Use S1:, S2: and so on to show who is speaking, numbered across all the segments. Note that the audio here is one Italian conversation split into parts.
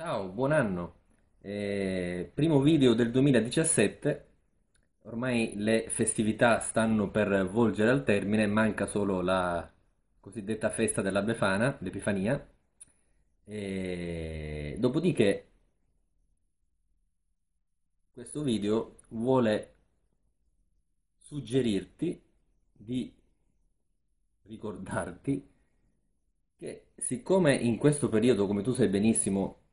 S1: Ciao, buon anno. Eh, primo video del 2017. Ormai le festività stanno per volgere al termine, manca solo la cosiddetta festa della Befana, l'Epifania. E dopodiché questo video vuole suggerirti di ricordarti che siccome in questo periodo, come tu sai benissimo,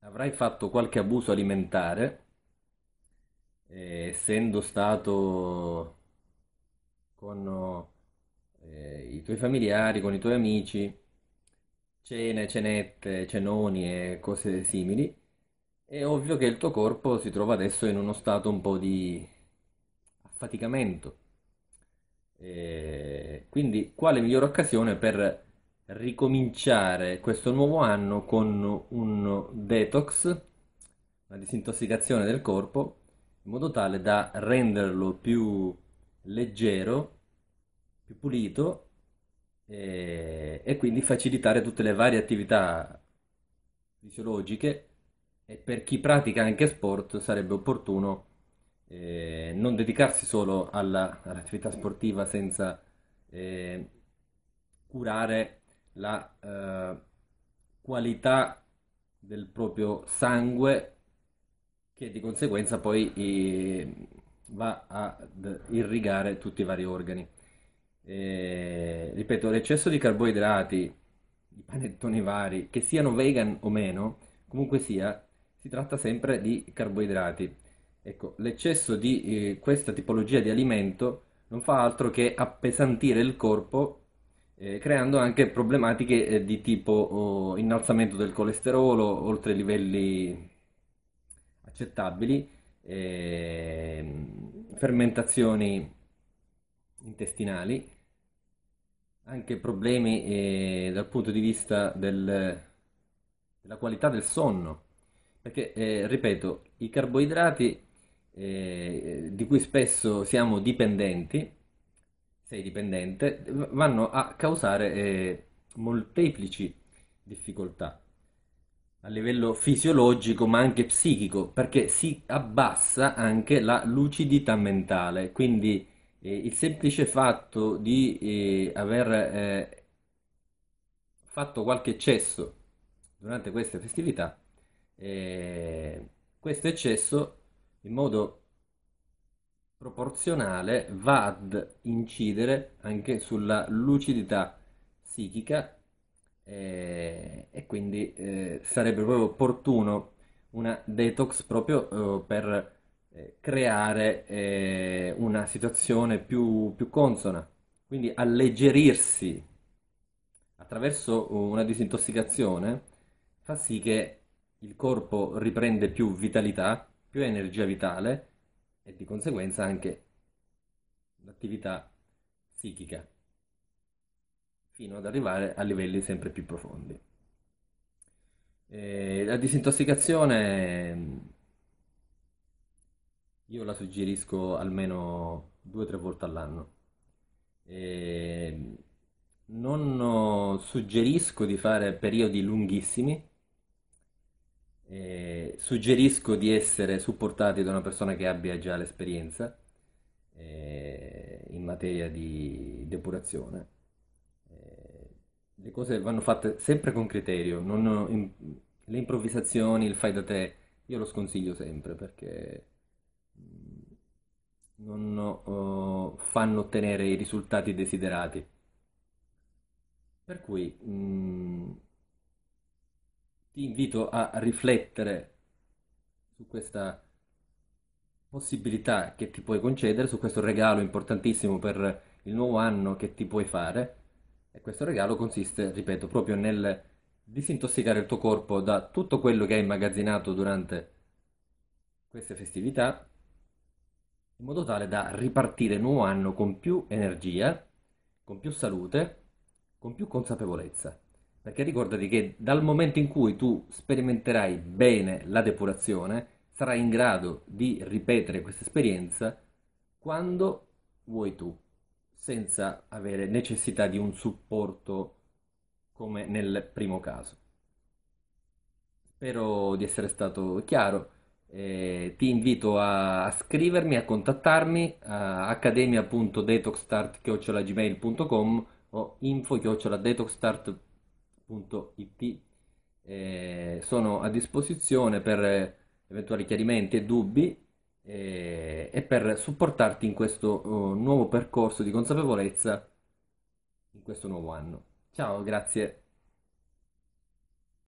S1: Avrai fatto qualche abuso alimentare, eh, essendo stato con eh, i tuoi familiari, con i tuoi amici, cene, cenette, cenoni e cose simili. È ovvio che il tuo corpo si trova adesso in uno stato un po' di affaticamento. Eh, quindi, quale migliore occasione per ricominciare questo nuovo anno con un detox, una disintossicazione del corpo, in modo tale da renderlo più leggero, più pulito e, e quindi facilitare tutte le varie attività fisiologiche e per chi pratica anche sport sarebbe opportuno eh, non dedicarsi solo alla, all'attività sportiva senza eh, curare la eh, qualità del proprio sangue che di conseguenza poi eh, va ad irrigare tutti i vari organi. E, ripeto, l'eccesso di carboidrati, i panettoni vari, che siano vegan o meno, comunque sia, si tratta sempre di carboidrati. Ecco, l'eccesso di eh, questa tipologia di alimento non fa altro che appesantire il corpo eh, creando anche problematiche eh, di tipo oh, innalzamento del colesterolo oltre i livelli accettabili, ehm, fermentazioni intestinali, anche problemi eh, dal punto di vista del, della qualità del sonno, perché eh, ripeto, i carboidrati eh, di cui spesso siamo dipendenti, sei dipendente, vanno a causare eh, molteplici difficoltà a livello fisiologico ma anche psichico, perché si abbassa anche la lucidità mentale, quindi eh, il semplice fatto di eh, aver eh, fatto qualche eccesso durante queste festività, eh, questo eccesso in modo proporzionale va ad incidere anche sulla lucidità psichica eh, e quindi eh, sarebbe proprio opportuno una detox proprio eh, per eh, creare eh, una situazione più, più consona, quindi alleggerirsi attraverso una disintossicazione fa sì che il corpo riprende più vitalità, più energia vitale e di conseguenza anche l'attività psichica, fino ad arrivare a livelli sempre più profondi. Eh, la disintossicazione io la suggerisco almeno due o tre volte all'anno. Eh, non suggerisco di fare periodi lunghissimi eh, suggerisco di essere supportati da una persona che abbia già l'esperienza eh, in materia di depurazione. Eh, le cose vanno fatte sempre con criterio, non, in, le improvvisazioni, il fai da te, io lo sconsiglio sempre perché mm, non oh, fanno ottenere i risultati desiderati. Per cui mh, mm, ti invito a riflettere su questa possibilità che ti puoi concedere, su questo regalo importantissimo per il nuovo anno che ti puoi fare. E questo regalo consiste, ripeto, proprio nel disintossicare il tuo corpo da tutto quello che hai immagazzinato durante queste festività, in modo tale da ripartire il nuovo anno con più energia, con più salute, con più consapevolezza. Perché ricordati che dal momento in cui tu sperimenterai bene la depurazione, sarai in grado di ripetere questa esperienza quando vuoi tu, senza avere necessità di un supporto come nel primo caso. Spero di essere stato chiaro. Eh, ti invito a, a, scrivermi, a contattarmi a accademia.detoxstart.gmail.com o info.detoxstart.com www.it eh, sono a disposizione per eh, eventuali chiarimenti e dubbi eh, e per supportarti in questo oh, nuovo percorso di consapevolezza in questo nuovo anno. Ciao, grazie.